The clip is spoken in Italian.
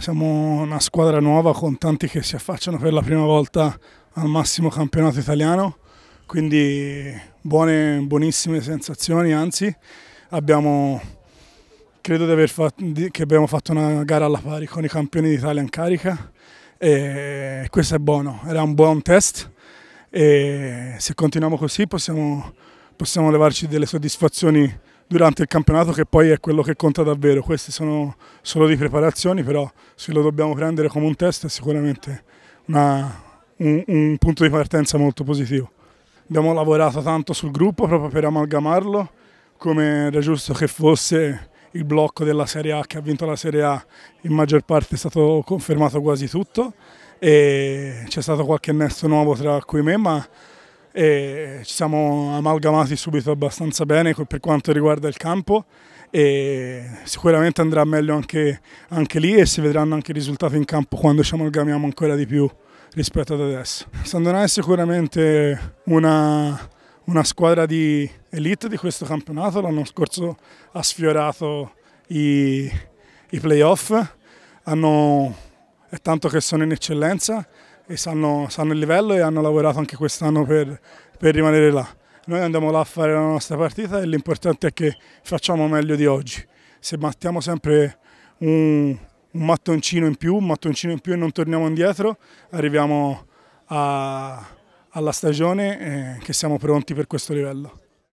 Siamo una squadra nuova con tanti che si affacciano per la prima volta al massimo campionato italiano, quindi buone, buonissime sensazioni, anzi abbiamo, credo di aver fatto, che abbiamo fatto una gara alla pari con i campioni d'Italia in carica e questo è buono, era un buon test e se continuiamo così possiamo, possiamo levarci delle soddisfazioni durante il campionato che poi è quello che conta davvero. Questi sono solo di preparazioni, però se lo dobbiamo prendere come un test è sicuramente una, un, un punto di partenza molto positivo. Abbiamo lavorato tanto sul gruppo proprio per amalgamarlo, come era giusto che fosse il blocco della Serie A che ha vinto la Serie A in maggior parte è stato confermato quasi tutto e c'è stato qualche nesto nuovo tra cui me ma e ci siamo amalgamati subito abbastanza bene per quanto riguarda il campo e sicuramente andrà meglio anche, anche lì e si vedranno anche i risultati in campo quando ci amalgamiamo ancora di più rispetto ad adesso. Sandonà è sicuramente una, una squadra di elite di questo campionato, l'anno scorso ha sfiorato i, i playoff, Hanno, è tanto che sono in eccellenza e sanno, sanno il livello e hanno lavorato anche quest'anno per, per rimanere là. Noi andiamo là a fare la nostra partita e l'importante è che facciamo meglio di oggi. Se battiamo sempre un, un mattoncino in più, un mattoncino in più e non torniamo indietro, arriviamo a, alla stagione e eh, che siamo pronti per questo livello.